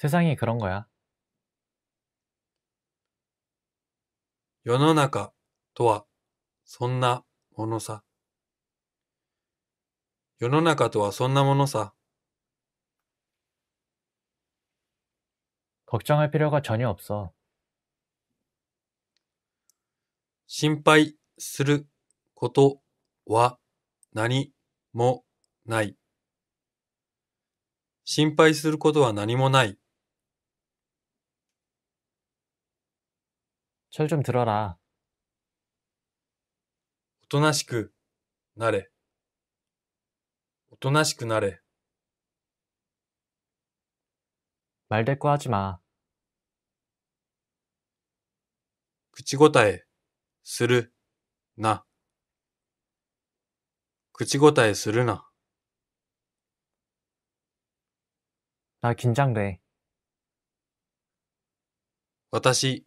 세상이 그런 거야. 世の中とはそんなものさ。世の中とはそんなものさ。 걱정할 필요가 전혀 없어. 心配することは何もない。心配することは何もない。 철좀 들어라. おとなしくなれ。おとなしくなれ。말 대꾸 하지 마. 口答え、する、な。口答えするな。나 긴장돼. 私、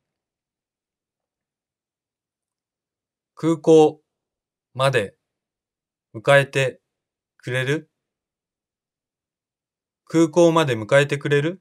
空港まで迎えてくれる空港まで迎えてくれる